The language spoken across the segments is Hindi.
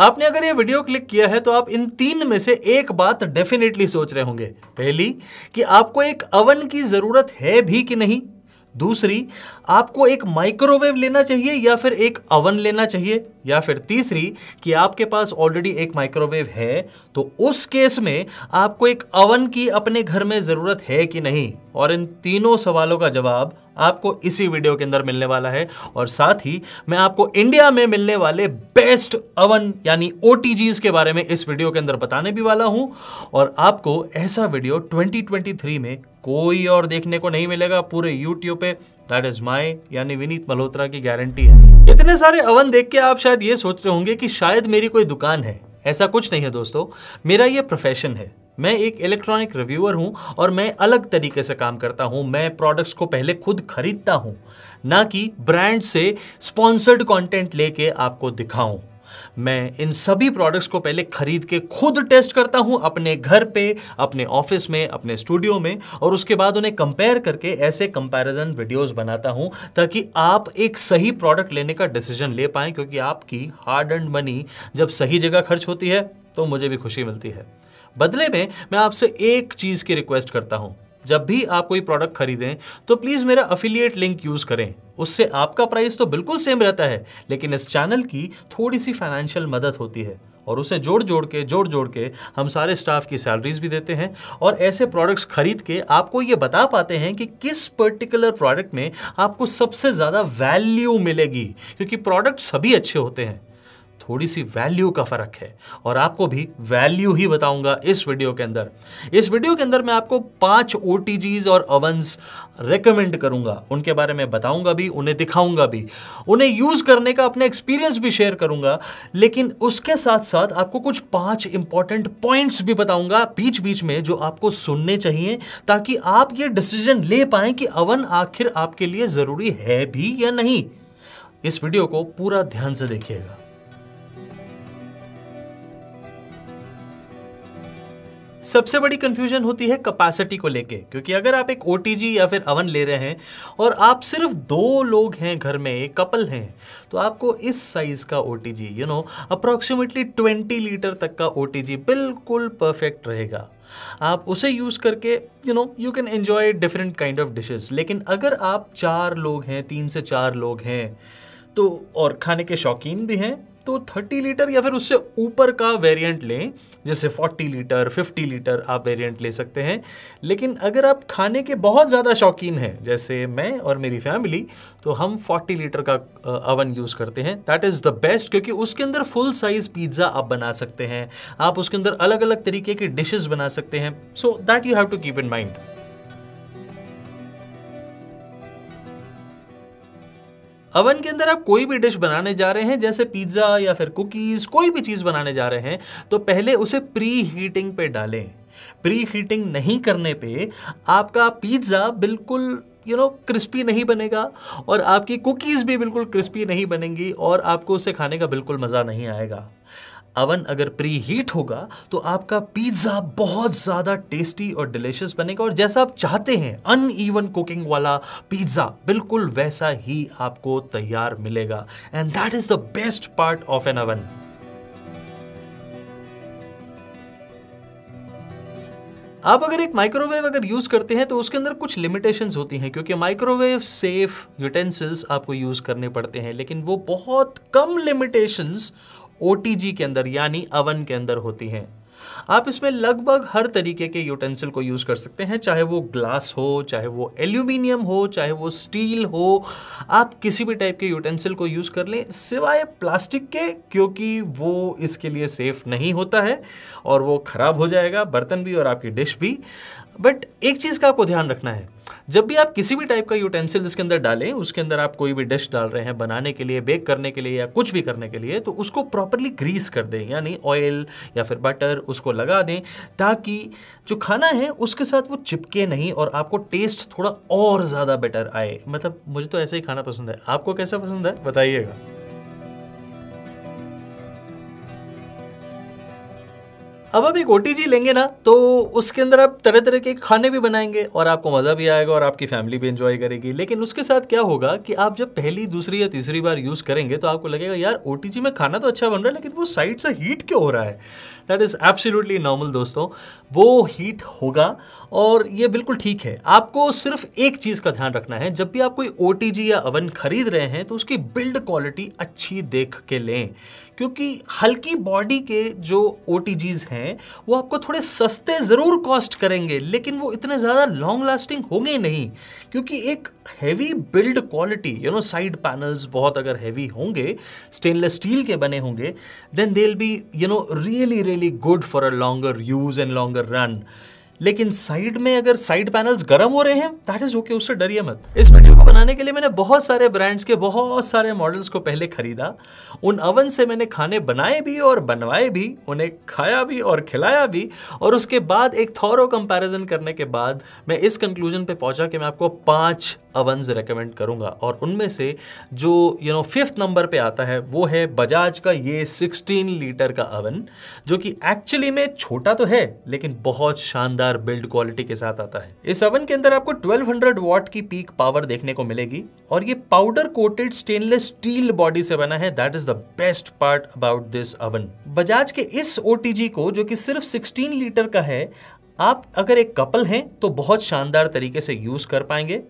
आपने अगर ये वीडियो क्लिक किया है तो आप इन तीन में से एक बात डेफिनेटली सोच रहे होंगे पहली कि आपको एक अवन की ज़रूरत है भी कि नहीं दूसरी आपको एक माइक्रोवेव लेना चाहिए या फिर एक अवन लेना चाहिए या फिर तीसरी कि आपके पास ऑलरेडी एक माइक्रोवेव है तो उस केस में आपको एक अवन की अपने घर में ज़रूरत है कि नहीं और इन तीनों सवालों का जवाब आपको इसी वीडियो के अंदर मिलने वाला है और साथ ही मैं आपको इंडिया में मिलने वाले बेस्ट अवन यानी ओ के बारे में इस वीडियो के अंदर बताने भी वाला हूं और आपको ऐसा वीडियो 2023 में कोई और देखने को नहीं मिलेगा पूरे यूट्यूब पे दैट इज माई यानी विनीत मल्होत्रा की गारंटी है इतने सारे अवन देख के आप शायद ये सोच रहे होंगे कि शायद मेरी कोई दुकान है ऐसा कुछ नहीं है दोस्तों मेरा ये प्रोफेशन है मैं एक इलेक्ट्रॉनिक रिव्यूअर हूँ और मैं अलग तरीके से काम करता हूँ मैं प्रोडक्ट्स को पहले खुद खरीदता हूँ ना कि ब्रांड से स्पॉन्सर्ड कंटेंट लेके आपको दिखाऊं मैं इन सभी प्रोडक्ट्स को पहले खरीद के खुद टेस्ट करता हूँ अपने घर पे अपने ऑफिस में अपने स्टूडियो में और उसके बाद उन्हें कंपेयर करके ऐसे कंपैरिजन वीडियोस बनाता हूँ ताकि आप एक सही प्रोडक्ट लेने का डिसीजन ले पाएं क्योंकि आपकी हार्ड एंड मनी जब सही जगह खर्च होती है तो मुझे भी खुशी मिलती है बदले में मैं आपसे एक चीज़ की रिक्वेस्ट करता हूँ जब भी आप कोई प्रोडक्ट खरीदें तो प्लीज़ मेरा अफिलिएट लिंक यूज़ करें उससे आपका प्राइस तो बिल्कुल सेम रहता है लेकिन इस चैनल की थोड़ी सी फाइनेंशियल मदद होती है और उसे जोड़ जोड़ के जोड़ जोड़ के हम सारे स्टाफ की सैलरीज भी देते हैं और ऐसे प्रोडक्ट्स खरीद के आपको ये बता पाते हैं कि किस पर्टिकुलर प्रोडक्ट में आपको सबसे ज़्यादा वैल्यू मिलेगी क्योंकि प्रोडक्ट सभी अच्छे होते हैं थोड़ी सी वैल्यू का फ़र्क है और आपको भी वैल्यू ही बताऊंगा इस वीडियो के अंदर इस वीडियो के अंदर मैं आपको पांच ओ और अवंस रेकमेंड करूंगा उनके बारे में बताऊंगा भी उन्हें दिखाऊंगा भी उन्हें यूज़ करने का अपने एक्सपीरियंस भी शेयर करूंगा लेकिन उसके साथ साथ आपको कुछ पांच इंपॉर्टेंट पॉइंट्स भी बताऊंगा बीच बीच में जो आपको सुनने चाहिए ताकि आप ये डिसीजन ले पाए कि अवन आखिर आपके लिए ज़रूरी है भी या नहीं इस वीडियो को पूरा ध्यान से देखिएगा सबसे बड़ी कन्फ्यूजन होती है कैपेसिटी को लेके क्योंकि अगर आप एक ओ या फिर अवन ले रहे हैं और आप सिर्फ दो लोग हैं घर में एक कपल हैं तो आपको इस साइज़ का ओ you know approximately twenty litre तक का ओ बिल्कुल परफेक्ट रहेगा आप उसे यूज़ करके you know you can enjoy different kind of dishes लेकिन अगर आप चार लोग हैं तीन से चार लोग हैं तो और खाने के शौकीन भी हैं तो 30 लीटर या फिर उससे ऊपर का वेरिएंट लें जैसे 40 लीटर 50 लीटर आप वेरिएंट ले सकते हैं लेकिन अगर आप खाने के बहुत ज़्यादा शौकीन हैं जैसे मैं और मेरी फैमिली तो हम 40 लीटर का अवन यूज़ करते हैं दैट इज़ द बेस्ट क्योंकि उसके अंदर फुल साइज़ पिज़्ज़ा आप बना सकते हैं आप उसके अंदर अलग अलग तरीके की डिशेज़ बना सकते हैं so that you have to keep in mind oven के अंदर आप कोई भी डिश बनाने जा रहे हैं जैसे पिज़्ज़ा या फिर कुकीज़ कोई भी चीज़ बनाने जा रहे हैं तो पहले उसे प्री हीटिंग पे डालें प्री हीटिंग नहीं करने पे आपका पिज़्ज़ा बिल्कुल यू नो क्रिस्पी नहीं बनेगा और आपकी कुकीज़ भी बिल्कुल क्रिस्पी नहीं बनेंगी और आपको उसे खाने का बिल्कुल मज़ा नहीं आएगा अवन अगर प्री हीट होगा तो आपका पिज़्ज़ा बहुत ज़्यादा टेस्टी और डिलीशियस बनेगा और जैसा आप चाहते हैं अन ईवन कुकिंग वाला पिज़्ज़ा बिल्कुल वैसा ही आपको तैयार मिलेगा and that is the best part of an oven आप अगर एक माइक्रोवेव अगर यूज़ करते हैं तो उसके अंदर कुछ लिमिटेशंस होती हैं क्योंकि माइक्रोवेव सेफ यूटेंसिल्स आपको यूज़ करने पड़ते हैं लेकिन वो बहुत कम लिमिटेशंस ओ के अंदर यानी अवन के अंदर होती हैं आप इसमें लगभग हर तरीके के यूटेंसिल को यूज़ कर सकते हैं चाहे वो ग्लास हो चाहे वो एल्यूमिनियम हो चाहे वो स्टील हो आप किसी भी टाइप के यूटेंसिल को यूज़ कर लें सिवाय प्लास्टिक के क्योंकि वो इसके लिए सेफ़ नहीं होता है और वो ख़राब हो जाएगा बर्तन भी और आपकी डिश भी बट एक चीज़ का आपको ध्यान रखना है जब भी आप किसी भी टाइप का यूटेंसिल इसके अंदर डालें उसके अंदर आप कोई भी डिश डाल रहे हैं बनाने के लिए बेक करने के लिए या कुछ भी करने के लिए तो उसको प्रॉपरली ग्रीस कर दें यानी ऑयल या फिर बटर उसको लगा दें ताकि जो खाना है उसके साथ वो चिपके नहीं और आपको टेस्ट थोड़ा और ज़्यादा बेटर आए मतलब मुझे तो ऐसे ही खाना पसंद है आपको कैसा पसंद है बताइएगा अब आप एक ओ लेंगे ना तो उसके अंदर आप तरह तरह के खाने भी बनाएंगे और आपको मज़ा भी आएगा और आपकी फैमिली भी इंजॉय करेगी लेकिन उसके साथ क्या होगा कि आप जब पहली दूसरी या तीसरी बार यूज़ करेंगे तो आपको लगेगा यार ओ में खाना तो अच्छा बन रहा है लेकिन वो साइड से हीट क्यों हो रहा है दैट इज़ एब्सोल्युटली नॉर्मल दोस्तों वो हीट होगा और ये बिल्कुल ठीक है आपको सिर्फ एक चीज़ का ध्यान रखना है जब भी आप कोई ओ या अवन खरीद रहे हैं तो उसकी बिल्ड क्वालिटी अच्छी देख के लें क्योंकि हल्की बॉडी के जो ओ हैं हैं वो आपको थोड़े सस्ते ज़रूर कॉस्ट करेंगे लेकिन वो इतने ज़्यादा लॉन्ग लास्टिंग होंगे नहीं क्योंकि एक heavy build quality you know side panels बहुत अगर हैवी होंगे स्टेनलेस स्टील के बने होंगे then they will be you know really really good for a longer use and longer run लेकिन साइड में अगर साइड पैनल्स गर्म हो रहे हैं दैट इज ओके उससे डरिए मत इस हाँ। वीडियो को बनाने के लिए मैंने बहुत सारे ब्रांड्स के बहुत सारे मॉडल्स को पहले खरीदा उन अवन से मैंने खाने बनाए भी और बनवाए भी उन्हें खाया भी और खिलाया भी और उसके बाद एक थॉरो कंपेरिजन करने के बाद मैं इस कंक्लूजन पर पहुंचा कि मैं आपको पांच अवंस रेकमेंड करूंगा और उनमें से जो यू नो फिफ्थ नंबर पे आता है वो है बजाज का ये 16 लीटर का अवन जो कि एक्चुअली में छोटा तो है लेकिन बहुत शानदार शानदार बिल्ड क्वालिटी के साथ आता है इस ओवन के अंदर आपको 1200 हंड्रेड वॉट की पीक पावर देखने को मिलेगी और ये powder coated stainless steel body से बना है that is the best part about this oven Bajaj के इस ओ को जो कि सिर्फ 16 लीटर का है आप अगर एक कपल हैं तो बहुत शानदार तरीके से यूज़ कर पाएंगे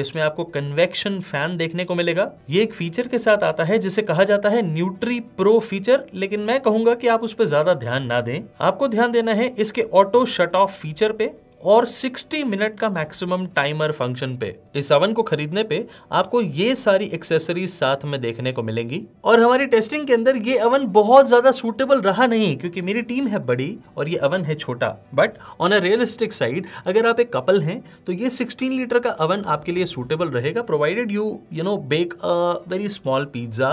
इसमें आपको कन्वेक्शन फैन देखने को मिलेगा ये एक फीचर के साथ आता है जिसे कहा जाता है न्यूट्री प्रो फीचर लेकिन मैं कहूंगा कि आप उस पर ज्यादा ध्यान ना दें आपको ध्यान देना है इसके ऑटो शट ऑफ फीचर पे और 60 मिनट का मैक्सिमम टाइमर फंक्शन पे इस अवन को खरीदने पे आपको ये सारी एक्सेसरीज साथ में देखने को मिलेंगी और हमारी टेस्टिंग के अंदर ये अवन बहुत ज़्यादा सूटेबल रहा नहीं क्योंकि मेरी टीम है बड़ी और ये अवन है छोटा but on a realistic side अगर आप एक कपल हैं तो ये 16 लीटर का अवन आपके लिए सूटेबल रहेगा provided you you know bake a very small pizza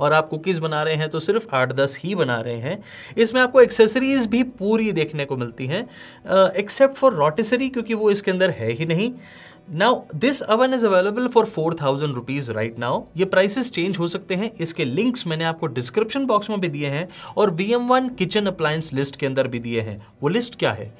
और आप कुकीज़ बना रहे हैं तो सिर्फ आठ दस ही बना रहे हैं इसमें आपको एक्सेसरीज भी पूरी देखने को मिलती हैं एक्सेप्ट फॉर रोटिसरी क्योंकि वो इसके अंदर है ही नहीं now this oven is available for four thousand rupees right now ये प्राइसेस चेंज हो सकते हैं इसके लिंक्स मैंने आपको डिस्क्रिप्शन बॉक्स में भी दिए हैं और V M one kitchen appliance list के अंदर भी दिए हैं वो लिस्ट क्या है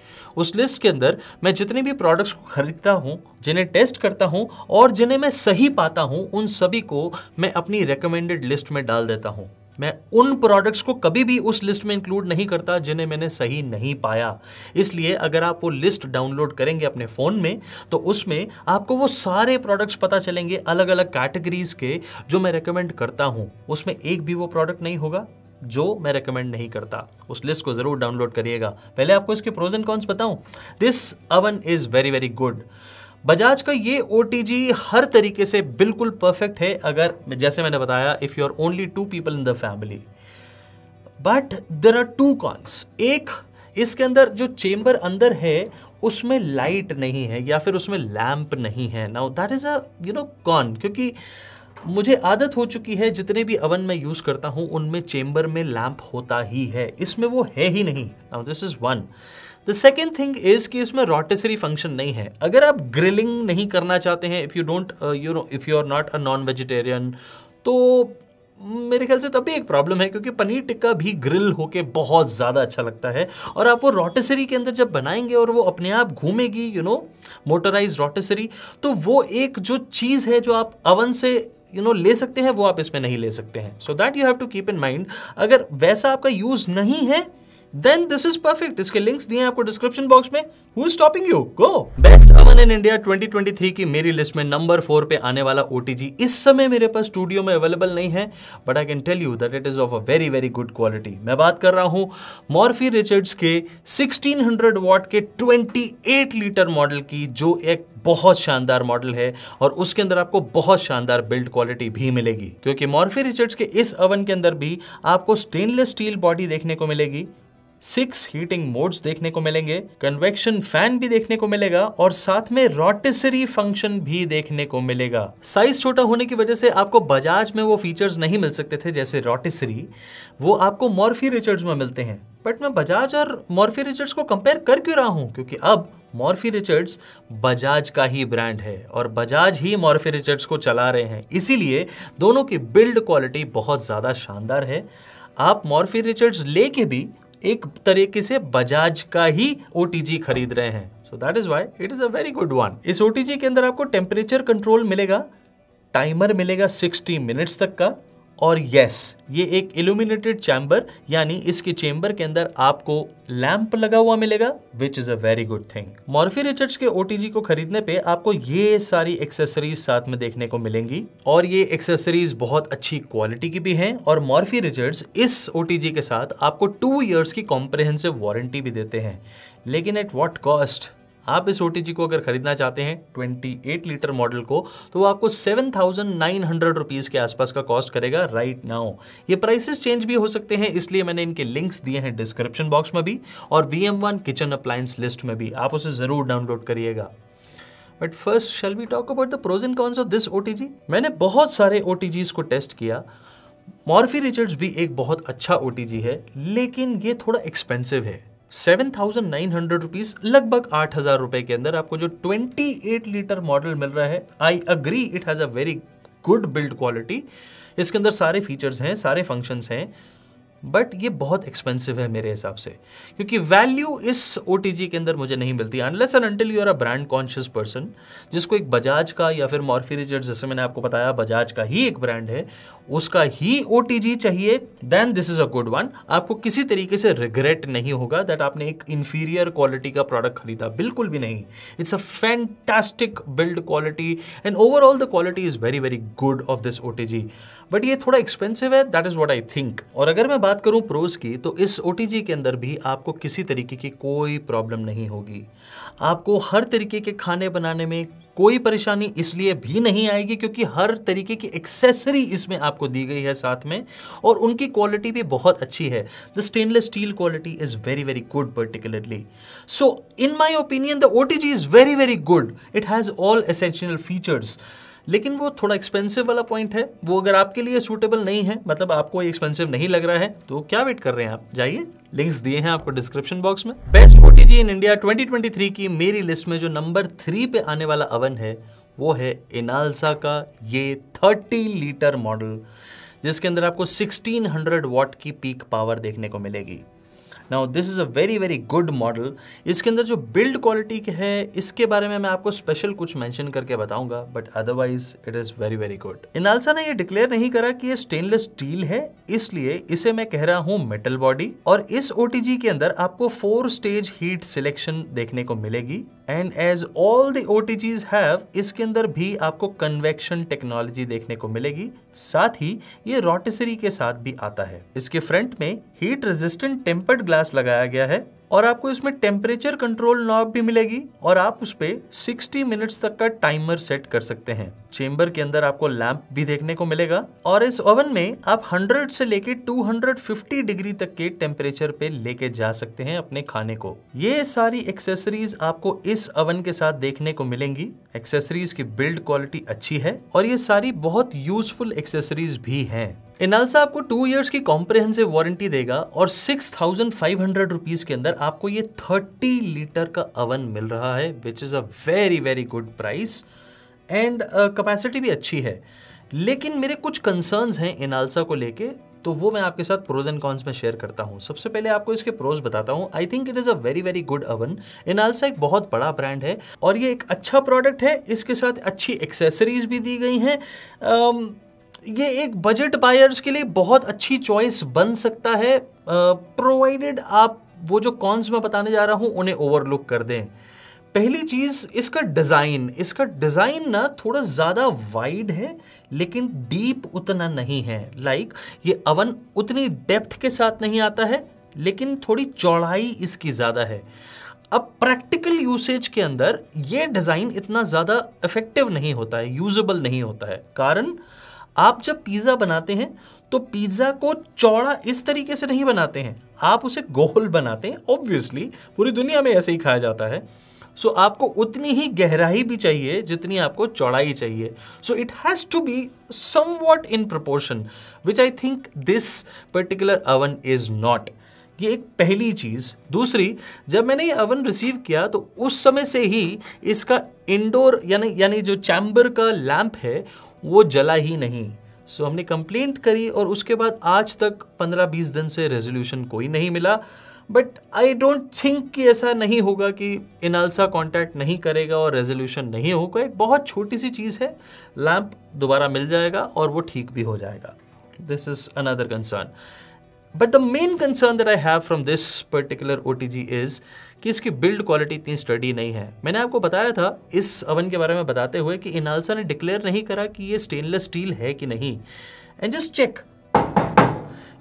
उस लिस्ट के अंदर मैं जितने भी प्रोडक्ट्स को खरीदता हूँ जिन्हें टेस्ट करता हूँ और जिन्हें मैं सही पाता हूँ उन सभी को मैं अपनी रिकमेंडेड लिस्ट में डाल देता हूँ मैं उन प्रोडक्ट्स को कभी भी उस लिस्ट में इंक्लूड नहीं करता जिन्हें मैंने सही नहीं पाया इसलिए अगर आप वो लिस्ट डाउनलोड करेंगे अपने फ़ोन में तो उसमें आपको वो सारे प्रोडक्ट्स पता चलेंगे अलग अलग कैटेगरीज़ के जो मैं रिकमेंड करता हूँ उसमें एक भी वो प्रोडक्ट नहीं होगा जो मैं रिकमेंड नहीं करता उस लिस्ट को ज़रूर डाउनलोड करिएगा पहले आपको इसके प्रोज एंड कॉन्स बताऊं this oven is very very good Bajaj का ये ओ हर तरीके से बिल्कुल परफेक्ट है अगर जैसे मैंने बताया if you are only two people in the family but there are two cons एक इसके अंदर जो चेम्बर अंदर है उसमें लाइट नहीं है या फिर उसमें लैम्प नहीं है now that is a you know con क्योंकि मुझे आदत हो चुकी है जितने भी अवन मैं यूज़ करता हूँ उनमें चेम्बर में लैम्प होता ही है इसमें वो है ही नहीं now this is one the second thing is कि इसमें रोटेसरी फंक्शन नहीं है अगर आप ग्रिलिंग नहीं करना चाहते हैं if you don't you know if you are not a non vegetarian तो मेरे ख्याल से तब भी एक प्रॉब्लम है क्योंकि पनीर टिक्का भी ग्रिल होके बहुत ज़्यादा अच्छा लगता है और आप वो रोटेसरी के अंदर जब बनाएंगे और वो अपने आप घूमेगी यू नो मोटराइज रोटेसरी तो वो एक जो चीज़ है जो आप अवन से यू you नो know, ले सकते हैं वो आप इसमें नहीं ले सकते हैं so that you have to keep in mind अगर वैसा आपका यूज़ नहीं है देन दिस इज परफेक्ट इसके लिंक्स दिए हैं आपको डिस्क्रिप्शन बॉक्स में who is stopping you go best oven in India 2023 की मेरी लिस्ट में नंबर फोर पे आने वाला ओ इस समय मेरे पास स्टूडियो में अवेलेबल नहीं है but I can tell you that it is of a very very good quality मैं बात कर रहा हूँ मॉर्फी रिचर्ड्स के 1600 वॉट के 28 लीटर मॉडल की जो एक बहुत शानदार मॉडल है और उसके अंदर आपको बहुत शानदार बिल्ड क्वालिटी भी मिलेगी क्योंकि मॉर्फी रिचर्ड्स के इस अवन के अंदर भी आपको स्टेनलेस स्टील बॉडी देखने को मिलेगी सिक्स हीटिंग मोड्स देखने को मिलेंगे कन्वेक्शन फैन भी देखने को मिलेगा और साथ में रोटेसरी फंक्शन भी देखने को मिलेगा साइज छोटा होने की वजह से आपको बजाज में वो फीचर्स नहीं मिल सकते थे जैसे रोटेसरी वो आपको मॉर्फी रिचर्ड्स में मिलते हैं बट मैं बजाज और मॉर्फी रिचर्ड्स को कंपेयर कर क्यों रहा हूँ क्योंकि अब मॉर्फी रिचर्ड्स बजाज का ही ब्रांड है और बजाज ही मॉर्फी रिचर्ड्स को चला रहे हैं इसीलिए दोनों की बिल्ड क्वालिटी बहुत ज़्यादा शानदार है आप मॉर्फी रिचर्ड्स लेके भी एक तरीके से बजाज का ही ओ खरीद रहे हैं so that is why it is a very good one इस ओ के अंदर आपको टेम्परेचर कंट्रोल मिलेगा टाइमर मिलेगा 60 मिनट्स तक का और यस ये एक इल्यूमिनेटेड चैम्बर यानी इसके चेंबर के अंदर आपको लैंप लगा हुआ मिलेगा which is a very good thing Morphy Richards के ओ को खरीदने पे आपको ये सारी एक्सेसरीज साथ में देखने को मिलेंगी और ये एक्सेसरीज बहुत अच्छी क्वालिटी की भी हैं और मॉर्फी रिचर्ड्स इस ओ के साथ आपको टू ईयर्स की कॉम्प्रहेंसिव वारंटी भी देते हैं लेकिन एट वॉट कॉस्ट आप इस ओ को अगर खरीदना चाहते हैं 28 लीटर मॉडल को तो वो आपको seven thousand nine hundred rupees के आसपास का कॉस्ट करेगा राइट नाउ ये प्राइसेस चेंज भी हो सकते हैं इसलिए मैंने इनके लिंक्स दिए हैं डिस्क्रिप्शन बॉक्स में भी और वी किचन अप्लायंस लिस्ट में भी आप उसे ज़रूर डाउनलोड करिएगा but first shall we talk about the pros cons of this ओ मैंने बहुत सारे ओ को टेस्ट किया मॉर्फी रिचर्ड्स भी एक बहुत अच्छा ओ है लेकिन ये थोड़ा एक्सपेंसिव है seven thousand nine hundred rupees लगभग आठ हज़ार रुपए के अंदर आपको जो ट्वेंटी एट लीटर मॉडल मिल रहा है I agree it has a very good build quality इसके अंदर सारे फीचर्स हैं सारे फंक्शंस हैं बट ये बहुत एक्सपेंसिव है मेरे हिसाब से क्योंकि वैल्यू इस ओ के अंदर मुझे नहीं मिलती unless and until you are a brand conscious person जिसको एक बजाज का या फिर मॉर्फिरिजर जैसे मैंने आपको बताया बजाज का ही एक ब्रांड है उसका ही ओ चाहिए then this is a good one आपको किसी तरीके से रिग्रेट नहीं होगा दैट आपने एक इन्फीरियर क्वालिटी का प्रोडक्ट खरीदा बिल्कुल भी नहीं it's a fantastic build quality and overall the quality is very very good of this ओ बट ये थोड़ा एक्सपेंसिव है that is what I think और अगर मैं बात करूं प्रोज की तो इस ओ के अंदर भी आपको किसी तरीके की कोई प्रॉब्लम नहीं होगी आपको हर तरीके के खाने बनाने में कोई परेशानी इसलिए भी नहीं आएगी क्योंकि हर तरीके की एक्सेसरी इसमें आपको दी गई है साथ में और उनकी क्वालिटी भी बहुत अच्छी है the stainless steel quality is very very good particularly so in my opinion the ओ is very very good it has all essential features लेकिन वो थोड़ा एक्सपेंसिव वाला पॉइंट है वो अगर आपके लिए सूटेबल नहीं है मतलब आपको एक्सपेंसिव नहीं लग रहा है तो क्या वेट कर रहे हैं आप जाइए लिंक्स दिए हैं आपको डिस्क्रिप्शन बॉक्स में बेस्ट ओटीजी इन इंडिया 2023 की मेरी लिस्ट में जो नंबर थ्री पे आने वाला अवन है वो है इनालसा का ये 30 लीटर मॉडल जिसके अंदर आपको 1600 वॉट की पीक पावर देखने को मिलेगी now this is a very very good model इसके अंदर जो बिल्ड क्वालिटी है इसके बारे में मैं आपको स्पेशल कुछ मैंशन करके बताऊंगा but otherwise it is very very good Inalsa ने ये डिक्लेयर नहीं करा कि ये स्टेनलेस स्टील है इसलिए इसे मैं कह रहा हूँ मेटल बॉडी और इस ओ के अंदर आपको फोर स्टेज हीट सिलेक्शन देखने को मिलेगी एंड एज ऑल द ओ हैव इसके अंदर भी आपको कन्वेक्शन टेक्नोलॉजी देखने को मिलेगी साथ ही ये रोटिसरी के साथ भी आता है इसके फ्रंट में हीट रेजिस्टेंट टेम्पर्ड ग्लास प्यास लगाया गया है और आपको इसमें टेम्परेचर कंट्रोल नॉब भी मिलेगी और आप उस पर सिक्सटी मिनट्स तक का टाइमर सेट कर सकते हैं चेम्बर के अंदर आपको लैम्प भी देखने को मिलेगा और इस ओवन में आप 100 से लेके 250 डिग्री तक के टेम्परेचर पे लेके जा सकते हैं अपने खाने को ये सारी एक्सेसरीज आपको इस ओवन के साथ देखने को मिलेंगी एक्सेसरीज की बिल्ड क्वालिटी अच्छी है और ये सारी बहुत यूजफुल एक्सेसरीज भी हैं इनाल्सा आपको टू इयर्स की कॉम्प्रेहेंसिव वारंटी देगा और six thousand five hundred rupees के अंदर आपको ये 30 लीटर का अवन मिल रहा है which is a very very good price and capacity भी अच्छी है लेकिन मेरे कुछ कंसर्न्स हैं इनालसा को लेके तो वो मैं आपके साथ प्रोज एंड कॉन्स में शेयर करता हूँ सबसे पहले आपको इसके प्रोज बताता हूँ I think it is a very very good oven Inalsa एक बहुत बड़ा ब्रांड है और ये एक अच्छा प्रोडक्ट है इसके साथ अच्छी एक्सेसरीज भी दी गई हैं um, ये एक बजट बायर्स के लिए बहुत अच्छी चॉइस बन सकता है प्रोवाइडेड uh, आप वो जो कॉन्स मैं बताने जा रहा हूँ उन्हें ओवरलुक कर दें पहली चीज़ इसका डिज़ाइन इसका डिज़ाइन ना थोड़ा ज़्यादा वाइड है लेकिन डीप उतना नहीं है लाइक ये अवन उतनी डेप्थ के साथ नहीं आता है लेकिन थोड़ी चौड़ाई इसकी ज़्यादा है अब प्रैक्टिकल यूसेज के अंदर ये डिज़ाइन इतना ज़्यादा इफ़ेक्टिव नहीं होता है यूजेबल नहीं होता है कारण आप जब पिज़्ज़ा बनाते हैं तो पिज्ज़ा को चौड़ा इस तरीके से नहीं बनाते हैं आप उसे गोल बनाते हैं ऑब्वियसली पूरी दुनिया में ऐसे ही खाया जाता है सो so, आपको उतनी ही गहराई भी चाहिए जितनी आपको चौड़ाई चाहिए so it has to be somewhat in proportion which I think this particular oven is not ये एक पहली चीज़ दूसरी जब मैंने ये अवन रिसीव किया तो उस समय से ही इसका इंडोर यानी यानी जो चैम्बर का लैम्प है वो जला ही नहीं सो हमने कंप्लेंट करी और उसके बाद आज तक 15-20 दिन से रेजोल्यूशन कोई नहीं मिला बट आई डोंट थिंक कि ऐसा नहीं होगा कि इनालसा कांटेक्ट नहीं करेगा और रेजोल्यूशन नहीं होगा एक बहुत छोटी सी चीज़ है लैम्प दोबारा मिल जाएगा और वो ठीक भी हो जाएगा this is another concern but the main concern that I have from this particular O T G is कि इसकी बिल्ड क्वालिटी इतनी स्टडी नहीं है मैंने आपको बताया था इस अवन के बारे में बताते हुए कि इनालसा ने डिक्लेयर नहीं करा कि ये स्टेनलेस स्टील है कि नहीं एंड जस्ट चेक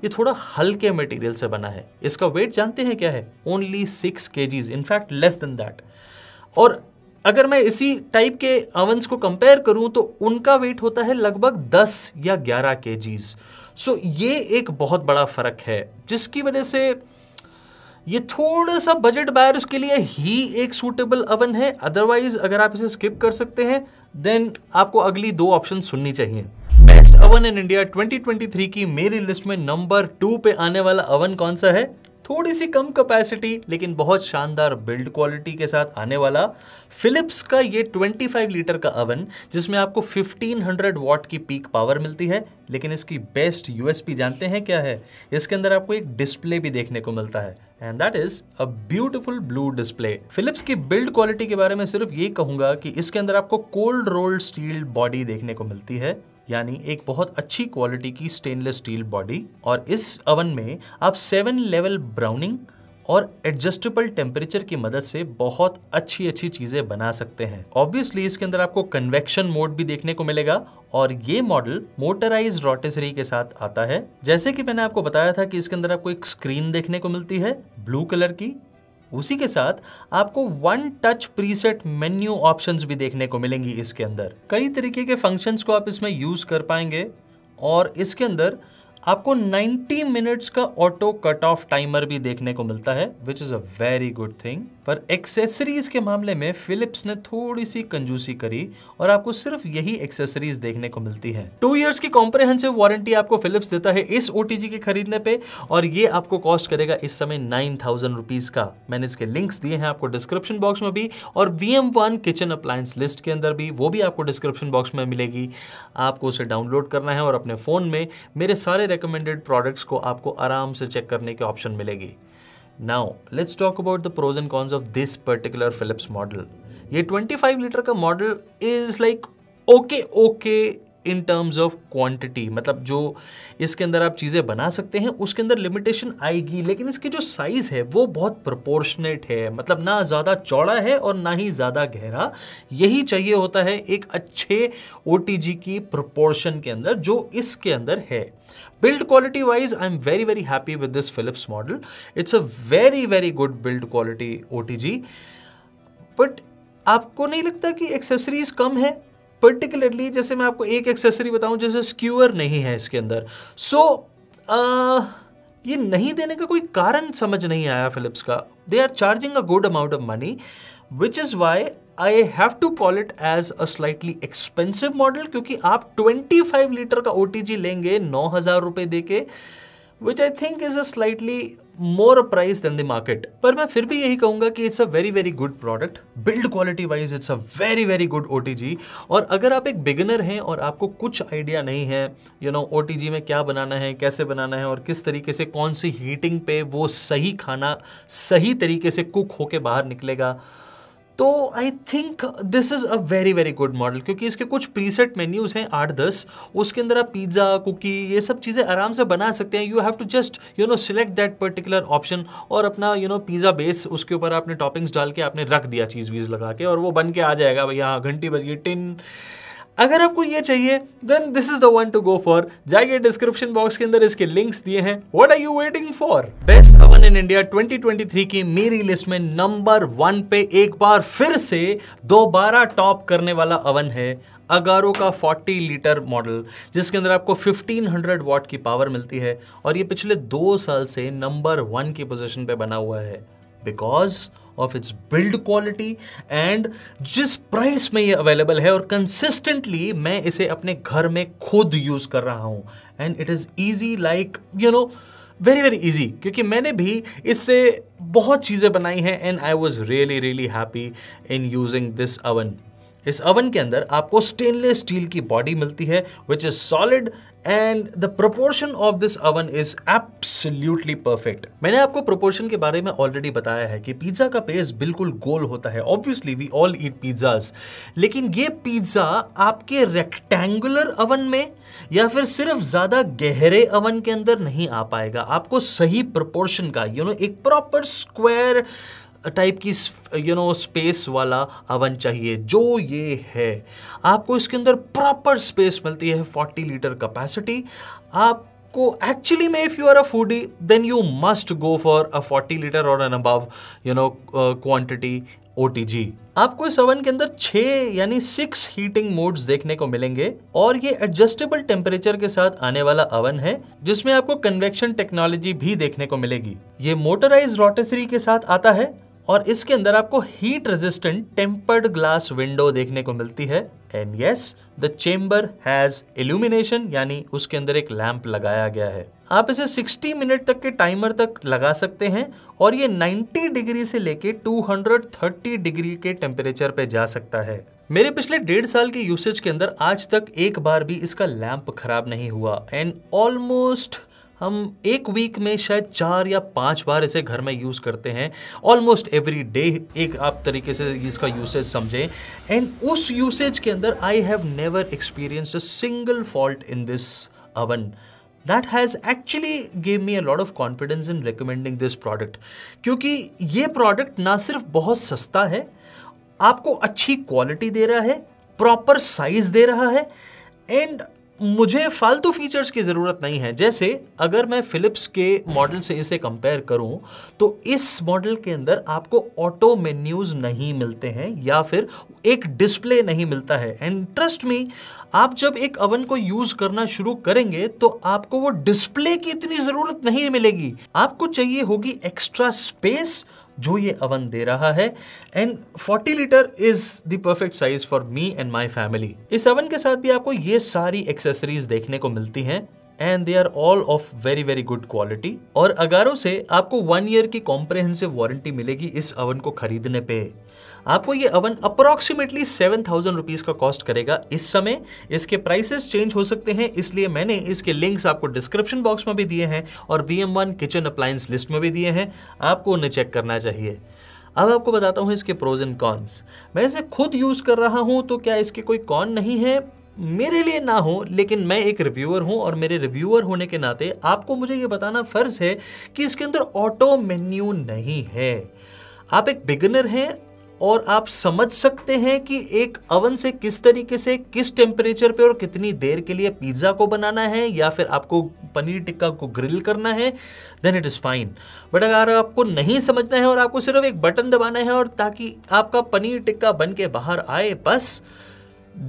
ये थोड़ा हल्के मटेरियल से बना है इसका वेट जानते हैं क्या है only six K Gs in fact less than that और अगर मैं इसी टाइप के अवंस को कंपेयर करूं तो उनका वेट होता है लगभग 10 या 11 के जीज सो ये एक बहुत बड़ा फ़र्क है जिसकी वजह से ये थोड़ा सा बजट बायर्स के लिए ही एक सूटेबल अवन है अदरवाइज अगर आप इसे स्किप कर सकते हैं देन आपको अगली दो ऑप्शन सुननी चाहिए बेस्ट अवन इन इंडिया 2023 की मेरी लिस्ट में नंबर टू पे आने वाला अवन कौन सा है थोड़ी सी कम कैपेसिटी लेकिन बहुत शानदार बिल्ड क्वालिटी के साथ आने वाला फिलिप्स का ये 25 लीटर का अवन जिसमें आपको 1500 वॉट की पीक पावर मिलती है लेकिन इसकी बेस्ट यूएसपी जानते हैं क्या है इसके अंदर आपको एक डिस्प्ले भी देखने को मिलता है and that is a beautiful blue display Philips की बिल्ड क्वालिटी के बारे में सिर्फ ये कहूंगा कि इसके अंदर आपको कोल्ड रोल्ड स्टील बॉडी देखने को मिलती है यानी एक बहुत अच्छी क्वालिटी की स्टेनलेस स्टील बॉडी और इस अवन में आप सेवन लेवल ब्राउनिंग और एडजस्टेबल टेम्परेचर की मदद से बहुत अच्छी अच्छी चीज़ें बना सकते हैं ऑब्वियसली इसके अंदर आपको कन्वेक्शन मोड भी देखने को मिलेगा और ये मॉडल मोटराइज रोटेसरी के साथ आता है जैसे कि मैंने आपको बताया था कि इसके अंदर आपको एक स्क्रीन देखने को मिलती है ब्लू कलर की उसी के साथ आपको one touch preset menu options भी देखने को मिलेंगी इसके अंदर कई तरीके के फंक्शंस को आप इसमें यूज़ कर पाएंगे और इसके अंदर आपको 90 मिनट्स का ऑटो कट ऑफ टाइमर भी देखने को मिलता है which is a very good thing पर एक्सेसरीज के मामले में फिलिप्स ने थोड़ी सी कंजूसी करी और आपको सिर्फ यही एक्सेसरीज देखने को मिलती है टू ईयर्स की कॉम्प्रेहेंसिव वारंटी आपको फिलिप्स देता है इस ओटीजी के खरीदने पे और ये आपको कॉस्ट करेगा इस समय नाइन थाउजेंड रुपीज का मैंने इसके लिंक्स दिए हैं आपको डिस्क्रिप्शन बॉक्स में भी और V M one kitchen appliance list के अंदर भी वो भी आपको डिस्क्रिप्शन बॉक्स में मिलेगी आपको उसे डाउनलोड करना है और अपने फ़ोन में मेरे सारे रिकमेंडेड प्रोडक्ट्स को आपको आराम से चेक करने की ऑप्शन मिलेगी Now, let's talk about the pros and cons of this particular Philips model. A 25 liter model is like okay, okay. In terms of quantity मतलब जो इसके अंदर आप चीज़ें बना सकते हैं उसके अंदर लिमिटेशन आएगी लेकिन इसकी जो साइज़ है वो बहुत प्रोपोर्शनेट है मतलब ना ज़्यादा चौड़ा है और ना ही ज़्यादा गहरा यही चाहिए होता है एक अच्छे ओ की प्रोपोर्शन के अंदर जो इसके अंदर है build quality wise I am very very happy with this Philips model it's a very very good build quality ओ बट आपको नहीं लगता कि एक्सेसरीज कम है पर्टिकुलरली जैसे मैं आपको एक एक्सेसरी बताऊं जैसे स्क्यूअर नहीं है इसके अंदर सो so, ये नहीं देने का कोई कारण समझ नहीं आया फिलिप्स का they are charging a good amount of money which is why I have to call it as a slightly expensive model क्योंकि आप 25 लीटर का ओ लेंगे नौ हज़ार रुपये दे के which I think is a slightly more price than the market पर मैं फिर भी यही कहूंगा कि it's a very very good product build quality wise it's a very very good ओ और अगर आप एक बिगिनर हैं और आपको कुछ आइडिया नहीं है यू नो ओ में क्या बनाना है कैसे बनाना है और किस तरीके से कौन सी हीटिंग पे वो सही खाना सही तरीके से कुक होके बाहर निकलेगा तो I think this is a very very good model क्योंकि इसके कुछ प्रीसेट मेन्यूज़ हैं आठ दस उसके अंदर आप पिज़्ज़ा कुकी ये सब चीज़ें आराम से बना सकते हैं you have to just you know select that particular option और अपना यू नो पिज़्ज़ा बेस उसके ऊपर आपने टॉपिंग्स डाल के आपने रख दिया चीज़ वीज़ लगा के और वो बन के आ जाएगा भैया हाँ, घंटी बज गई टिन अगर आपको ये चाहिए then this is the one to go for जाइए डिस्क्रिप्शन बॉक्स के अंदर इसके लिंक्स दिए हैं what are you waiting for best oven in India 2023 की मेरी लिस्ट में नंबर वन पे एक बार फिर से दोबारा टॉप करने वाला ओवन है अगारो का 40 लीटर मॉडल जिसके अंदर आपको 1500 हंड्रेड वॉट की पावर मिलती है और ये पिछले दो साल से नंबर वन की पोजिशन पे बना हुआ है because of its build quality and जिस प्राइस में ये अवेलेबल है और कंसिस्टेंटली मैं इसे अपने घर में खुद यूज़ कर रहा हूँ and it is easy like you know very very easy क्योंकि मैंने भी इससे बहुत चीज़ें बनाई हैं and I was really really happy in using this oven इस अवन के अंदर आपको स्टेनलेस स्टील की बॉडी मिलती है which is solid and the proportion of this oven is absolutely perfect मैंने आपको प्रोपोर्शन के बारे में ऑलरेडी बताया है कि पिज्ज़ा का पेस बिल्कुल गोल होता है obviously we all eat pizzas लेकिन ये पिज्ज़ा आपके रेक्टेंगुलर अवन में या फिर सिर्फ ज़्यादा गहरे अवन के अंदर नहीं आ पाएगा आपको सही प्रोपोर्शन का यू you नो know, एक प्रॉपर स्क्वायर टाइप की यू नो स्पेस वाला अवन चाहिए जो ये है आपको इसके अंदर प्रॉपर स्पेस मिलती है 40 लीटर कैपेसिटी आप को एक्चुअली में if you are a foodie then you must go for a 40 litre और and above you know quantity ओ आपको इस ओवन के अंदर छः यानी सिक्स हीटिंग मोड्स देखने को मिलेंगे और ये एडजस्टेबल टेम्परेचर के साथ आने वाला ओवन है जिसमें आपको कन्वेक्शन टेक्नोलॉजी भी देखने को मिलेगी ये मोटराइज रोटेसरी के साथ आता है और इसके अंदर आपको heat resistant tempered glass window देखने को मिलती है and yes the chamber has illumination यानी उसके अंदर एक लैंप लगाया गया है आप इसे 60 मिनट तक के टाइमर तक लगा सकते हैं और ये 90 डिग्री से लेके 230 डिग्री के टेम्परेचर पे जा सकता है मेरे पिछले डेढ़ साल के यूसेज के अंदर आज तक एक बार भी इसका लैंप खराब नहीं हुआ एंड ऑलमोस्ट हम एक वीक में शायद चार या पांच बार इसे घर में यूज़ करते हैं ऑलमोस्ट एवरी डे एक आप तरीके से इसका यूसेज समझें एंड उस यूसेज के अंदर I have never experience a single fault in this oven that has actually gave me a lot of confidence in recommending this product क्योंकि ये प्रोडक्ट ना सिर्फ बहुत सस्ता है आपको अच्छी क्वालिटी दे रहा है प्रॉपर साइज दे रहा है एंड मुझे फालतू फीचर्स की ज़रूरत नहीं है जैसे अगर मैं फिलिप्स के मॉडल से इसे कंपेयर करूं तो इस मॉडल के अंदर आपको ऑटो मेन्यूज़ नहीं मिलते हैं या फिर एक डिस्प्ले नहीं मिलता है एंड ट्रस्ट मी आप जब एक अवन को यूज़ करना शुरू करेंगे तो आपको वो डिस्प्ले की इतनी ज़रूरत नहीं मिलेगी आपको चाहिए होगी एक्स्ट्रा स्पेस जो ये अवन दे रहा है and 40 litre is the perfect size for me and my family इस अवन के साथ भी आपको ये सारी एक्सेसरीज देखने को मिलती हैं and they are all of very very good quality और अगारो से आपको वन ईयर की कॉम्प्रेहेंसिव वारंटी मिलेगी इस अवन को खरीदने पे आपको ये oven approximately seven thousand rupees का कॉस्ट करेगा इस समय इसके प्राइसेस चेंज हो सकते हैं इसलिए मैंने इसके लिंक्स आपको डिस्क्रिप्शन बॉक्स में भी दिए हैं और V M one kitchen appliance list में भी दिए हैं आपको उन्हें चेक करना चाहिए अब आपको बताता हूँ इसके प्रोज एंड कॉन्स मैं इसे खुद यूज़ कर रहा हूँ तो क्या इसके कोई कॉन नहीं है मेरे लिए ना हो लेकिन मैं एक रिव्यूअर हूँ और मेरे रिव्यूअर होने के नाते आपको मुझे ये बताना फ़र्ज़ है कि इसके अंदर ऑटो मेन्यू नहीं है आप एक बिगनर हैं और आप समझ सकते हैं कि एक अवन से किस तरीके से किस टेम्परेचर पे और कितनी देर के लिए पिज़्ज़ा को बनाना है या फिर आपको पनीर टिक्का को ग्रिल करना है then it is fine but अगर आपको नहीं समझना है और आपको सिर्फ एक बटन दबाना है और ताकि आपका पनीर टिक्का बन के बाहर आए बस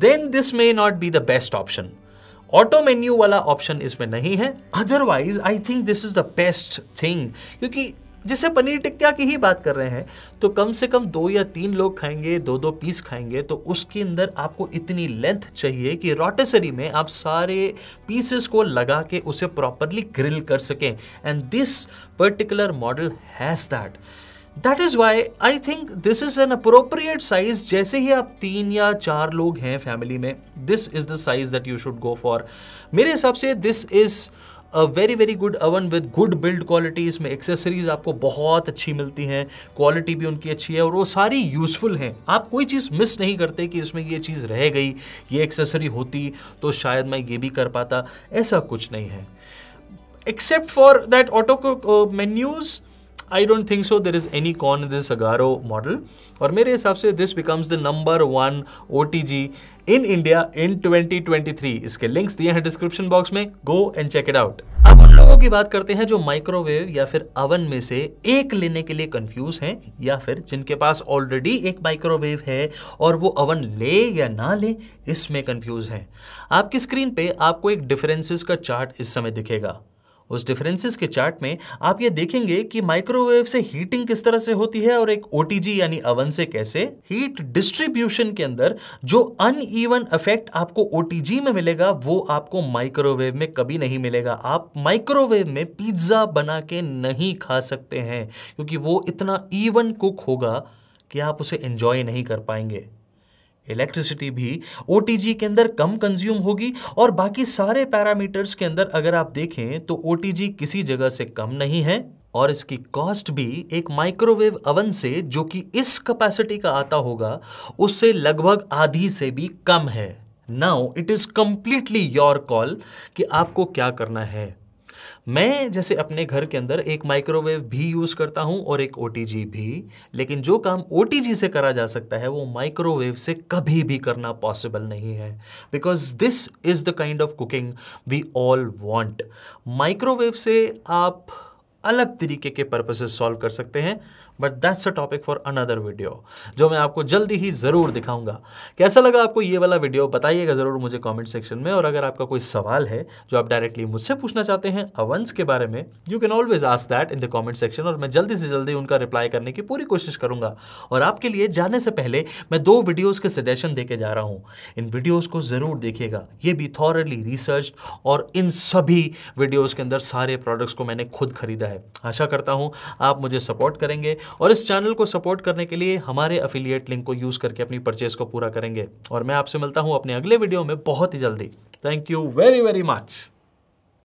then this may not be the best option auto menu वाला ऑप्शन इसमें नहीं है otherwise I think this is the best thing क्योंकि जैसे पनीर टिक्का की ही बात कर रहे हैं तो कम से कम दो या तीन लोग खाएंगे दो दो पीस खाएंगे तो उसके अंदर आपको इतनी लेंथ चाहिए कि रोटेसरी में आप सारे पीसेस को लगा के उसे प्रॉपरली ग्रिल कर सकें and this particular model has that that is why I think this is an appropriate size जैसे ही आप तीन या चार लोग हैं फैमिली में this is the size that you should go for मेरे हिसाब से this is a very very good oven with good build quality इसमें एक्सेसरीज आपको बहुत अच्छी मिलती हैं क्वालिटी भी उनकी अच्छी है और वो सारी यूज़फुल हैं आप कोई चीज़ मिस नहीं करते कि इसमें ये चीज़ रह गई ये एक्सेसरी होती तो शायद मैं ये भी कर पाता ऐसा कुछ नहीं है except for that auto menus I don't think so there is any con this Agaro model और मेरे हिसाब से this becomes the number one O T G in India in 2023 इसके लिंक्स दिए हैं डिस्क्रिप्शन बॉक्स में go and check it out अब उन लोगों की बात करते हैं जो माइक्रोवेव या फिर अवन में से एक लेने के लिए कंफ्यूज हैं या फिर जिनके पास ऑलरेडी एक माइक्रोवेव है और वो अवन ले या ना ले इसमें कंफ्यूज हैं आपकी स्क्रीन पे आपको एक डिफरेंसेस का चार्ट इस समय दिखेगा उस डिफरेंसेस के चार्ट में आप ये देखेंगे कि माइक्रोवेव से हीटिंग किस तरह से होती है और एक ओटीजी यानी अवन से कैसे हीट डिस्ट्रीब्यूशन के अंदर जो अन ईवन इफेक्ट आपको ओटीजी में मिलेगा वो आपको माइक्रोवेव में कभी नहीं मिलेगा आप माइक्रोवेव में पिज्ज़ा बना के नहीं खा सकते हैं क्योंकि वो इतना ईवन कुक होगा कि आप उसे एंजॉय नहीं कर पाएंगे इलेक्ट्रिसिटी भी ओ के अंदर कम कंज्यूम होगी और बाकी सारे पैरामीटर्स के अंदर अगर आप देखें तो ओ किसी जगह से कम नहीं है और इसकी कॉस्ट भी एक माइक्रोवेव अवन से जो कि इस कैपेसिटी का आता होगा उससे लगभग आधी से भी कम है now it is completely your call कि आपको क्या करना है मैं जैसे अपने घर के अंदर एक माइक्रोवेव भी यूज़ करता हूं और एक ओ भी लेकिन जो काम ओ से करा जा सकता है वो माइक्रोवेव से कभी भी करना पॉसिबल नहीं है because this is the kind of cooking we all want microwave से आप अलग तरीके के पर्पसेस सॉल्व कर सकते हैं but that's a topic for another video जो मैं आपको जल्दी ही ज़रूर दिखाऊंगा कैसा लगा आपको ये वाला वीडियो बताइएगा ज़रूर मुझे कमेंट सेक्शन में और अगर आपका कोई सवाल है जो आप डायरेक्टली मुझसे पूछना चाहते हैं अवंस के बारे में you can always ask that in the comment section और मैं जल्दी से जल्दी उनका रिप्लाई करने की पूरी कोशिश करूंगा और आपके लिए जाने से पहले मैं दो वीडियोज़ के सजेशन दे के जा रहा हूँ इन वीडियोज़ को ज़रूर देखिएगा ये भी थॉरली रिसर्च और इन सभी वीडियोज़ के अंदर सारे प्रोडक्ट्स को मैंने खुद खरीदा है आशा करता हूँ आप मुझे सपोर्ट करेंगे और इस चैनल को सपोर्ट करने के लिए हमारे अफिलियट लिंक को यूज़ करके अपनी परचेज को पूरा करेंगे और मैं आपसे मिलता हूं अपने अगले वीडियो में बहुत ही जल्दी thank you very very much